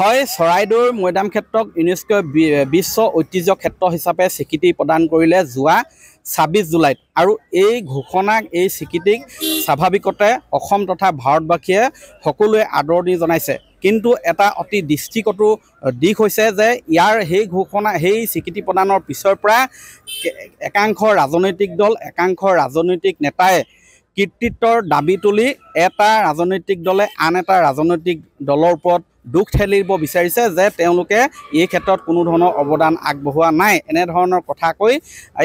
হয় চৰাইদেউৰ মৈদাম ক্ষেত্ৰক ইউনেস্কোৱে বিশ্ব ঐতিহ্য ক্ষেত্ৰ হিচাপে স্বীকৃতি প্ৰদান কৰিলে যোৱা ছাব্বিছ জুলাইত আৰু এই ঘোষণাক এই স্বীকৃতিক স্বাভাৱিকতে অসম তথা ভাৰতবাসীয়ে সকলোৱে আদৰণি জনাইছে কিন্তু এটা অতি দৃষ্টিকটু দিশ হৈছে যে ইয়াৰ সেই ঘোষণা সেই স্বীকৃতি প্ৰদানৰ পিছৰ পৰা একাংশ ৰাজনৈতিক দল একাংশ ৰাজনৈতিক নেতাই কৃতিত্বৰ দাবী তুলি এটা ৰাজনৈতিক দলে আন এটা ৰাজনৈতিক দলৰ ওপৰত দুখ ঠেলিব বিচাৰিছে যে তেওঁলোকে এই ক্ষেত্ৰত কোনো ধৰণৰ অৱদান আগবঢ়োৱা নাই এনেধৰণৰ কথা কৈ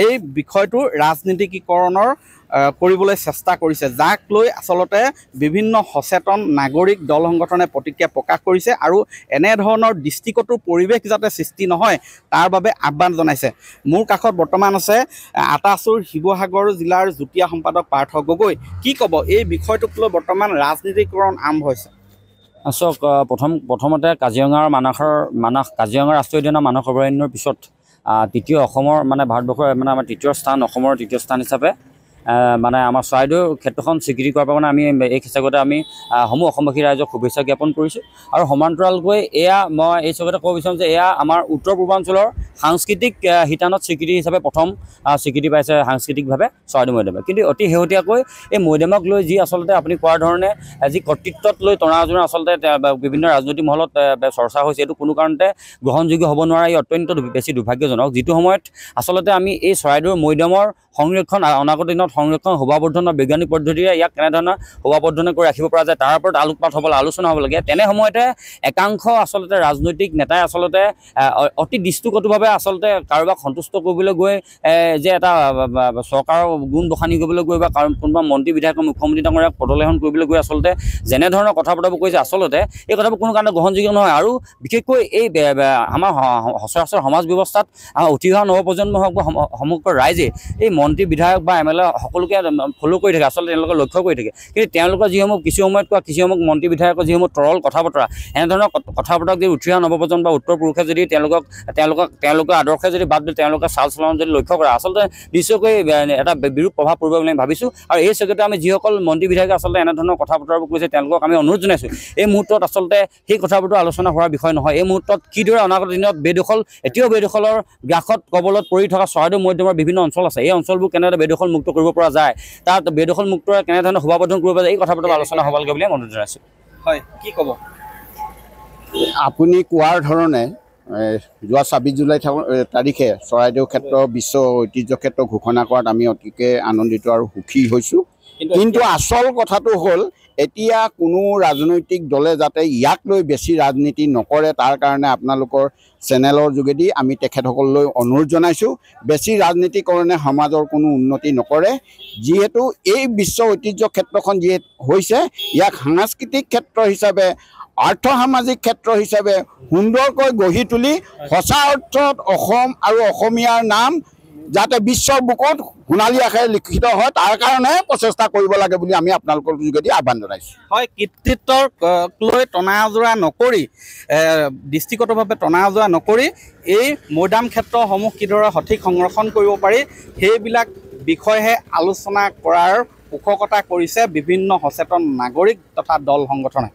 এই বিষয়টো ৰাজনীতিকীকৰণৰ কৰিবলৈ চেষ্টা কৰিছে যাক লৈ আচলতে বিভিন্ন সচেতন নাগৰিক দল সংগঠনে প্ৰতিক্ৰিয়া প্ৰকাশ কৰিছে আৰু এনেধৰণৰ দৃষ্টিকটুৰ পৰিৱেশ যাতে সৃষ্টি নহয় তাৰ বাবে আহ্বান জনাইছে মোৰ কাষত বৰ্তমান আছে আটাচুৰ শিৱসাগৰ জিলাৰ যুটীয়া সম্পাদক পাৰ্থ গগৈ কি ক'ব এই বিষয়টোক লৈ বৰ্তমান ৰাজনীতিকৰণ আৰম্ভ হৈছে চাওক প্ৰথম প্ৰথমতে কাজিৰঙাৰ মানাসৰ মানাস কাজিৰঙা ৰাষ্ট্ৰীয় উদ্যানৰ মানস অভয়াৰণ্যৰ পিছত তৃতীয় অসমৰ মানে ভাৰতবৰ্ষৰ মানে আমাৰ তৃতীয় স্থান অসমৰ তৃতীয় স্থান হিচাপে মানে আমাৰ চৰাইদেউ ক্ষেত্ৰখন স্বীকৃতি কৰাৰ পৰা মানে আমি এই হিচাপতে আমি সমূহ অসমবাসী ৰাইজক শুভেচ্ছা জ্ঞাপন কৰিছোঁ আৰু সমান্তৰালকৈ এয়া মই এই হিচাপতে ক'ব বিচাৰোঁ যে এয়া আমাৰ উত্তৰ পূৰ্বাঞ্চলৰ সাংস্কৃতিক শিতানত স্বীকৃতি হিচাপে প্ৰথম স্বীকৃতি পাইছে সাংস্কৃতিকভাৱে চৰাইদেউ মৈদামে কিন্তু অতি শেহতীয়াকৈ এই মৈদামক লৈ যি আচলতে আপুনি কোৱাৰ ধৰণে যি কৰ্তৃত্বত লৈ তনাজনা আচলতে বিভিন্ন ৰাজনৈতিক মহলত চৰ্চা হৈছে এইটো কোনো কাৰণতে গ্ৰহণযোগ্য হ'ব নোৱাৰা ই অত্যন্ত বেছি দুৰ্ভাগ্যজনক যিটো সময়ত আচলতে আমি এই চৰাইদেউৰ মৈদামৰ সংৰক্ষণ অনাগত দিনত সংৰক্ষণ শোভাবৰ্ধন বা বৈজ্ঞানিক পদ্ধতিৰে ইয়াক কেনেধৰণে শোভাবৰ্ধনে কৰি ৰাখিব পৰা যায় তাৰ ওপৰত আলোকপাত হ'ব আলোচনা হ'ব লাগে তেনে সময়তে একাংশ আচলতে ৰাজনৈতিক নেতাই আচলতে অতি দৃষ্টিগতভাৱে আচলতে কাৰোবাক সন্তুষ্ট কৰিবলৈ গৈ যে এটা চৰকাৰৰ গুণ দোষানি কৰিবলৈ গৈ বা কোনোবা মন্ত্ৰী বিধায়ক মুখ্যমন্ত্ৰী ডাঙৰ ইয়াক পদলেহন কৰিবলৈ গৈ আচলতে যেনেধৰণৰ কথা বতৰাবোৰ কৰিছে আচলতে এই কথাবোৰ কোনো কাৰণে গ্ৰহণযোগ্য নহয় আৰু বিশেষকৈ এই আমাৰ সচৰাচৰ সমাজ ব্যৱস্থাত উঠি অহা নৱপ্ৰজন্ম হওক বা সমগ্ৰ ৰাইজে এই মন্ত্ৰী বিধায়ক বা এম এল এ সকলোকে ফ'ল' কৰি থাকে আচলতে তেওঁলোকে লক্ষ্য কৰি থাকে কিন্তু তেওঁলোকৰ যিসমূহ কিছু সময়ত কোৱা কিছুসমূহ মন্ত্ৰী বিধায়কৰ যিসমূহ তৰল কথা বতৰা এনেধৰণৰ কথা বতৰাক যদি উঠি অহা নৱপ্ৰজন্ম বা উত্তৰ পুৰুষে যদি তেওঁলোকক তেওঁলোকক তেওঁলোকৰ আদৰ্শে যদি বাদ দিয়ে তেওঁলোকৰ চাল চলন যদি লক্ষ্য কৰা আচলতে নিশ্চয়কৈ এটা বিৰূপ প্ৰভাৱ পৰিব বুলি আমি ভাবিছোঁ আৰু এই চেগতে আমি যিসকল মন্ত্ৰী বিধায়কে আচলতে এনেধৰণৰ কথা বতৰাবোৰ কৈছে তেওঁলোকক আমি অনুৰোধ জনাইছোঁ এই মুহূৰ্তত আচলতে সেই কথাবোৰটো আলোচনা হোৱাৰ বিষয় নহয় এই মুহূৰ্তত কিদৰে অনাগত দিনত বেদখল এতিয়াও বেদখলৰ গ্ৰাসত কবলত পৰি থকা চৰাইদেউ মধ্যমৰ বিভিন্ন অঞ্চল আছে এই অঞ্চলবোৰ কেনেদৰে বেদখল মুক্ত কৰিব পৰা যায় তাত বেদখল মুক্ত কেনেধৰণে সভাবদ্ধন কৰিব পৰা এই কথাটো আলোচনা হ'ব লাগে বুলি অনুৰোধ জনাইছো হয় কি ক'ব আপুনি কোৱাৰ ধৰণে যোৱা ছাব্বিছ জুলাই তাৰিখে চৰাইদেউ ক্ষেত্ৰ বিশ্ব ঐতিহ্য ক্ষেত্ৰ ঘোষণা কৰাত আমি অতিকে আনন্দিত আৰু সুখী হৈছোঁ কিন্তু আচল কথাটো হ'ল এতিয়া কোনো ৰাজনৈতিক দলে যাতে ইয়াক লৈ বেছি ৰাজনীতি নকৰে তাৰ কাৰণে আপোনালোকৰ চেনেলৰ যোগেদি আমি তেখেতসকললৈ অনুৰোধ জনাইছোঁ বেছি ৰাজনীতিকৰণে সমাজৰ কোনো উন্নতি নকৰে যিহেতু এই বিশ্ব ঐতিহ্য ক্ষেত্ৰখন যি হৈছে ইয়াক সাংস্কৃতিক ক্ষেত্ৰ হিচাপে আৰ্থ সামাজিক ক্ষেত্ৰ হিচাপে সুন্দৰকৈ গঢ়ি তুলি সঁচা অৰ্থত অসম আৰু অসমীয়াৰ নাম যাতে বিশ্বৰ বুকত সোণালী আখেৰে লিখিত হয় তাৰ কাৰণে প্ৰচেষ্টা কৰিব লাগে বুলি আমি আপোনালোকৰ যোগেদি আহ্বান জনাইছোঁ হয় কৃতিত্বক লৈ টনা আজোৰা নকৰি দৃষ্টিগতভাৱে টনা আজোৰা নকৰি এই মৈদাম ক্ষেত্ৰসমূহ কিদৰে সঠিক সংৰক্ষণ কৰিব পাৰি সেইবিলাক বিষয়হে আলোচনা কৰাৰ পোষকতা কৰিছে বিভিন্ন সচেতন নাগৰিক তথা দল সংগঠনে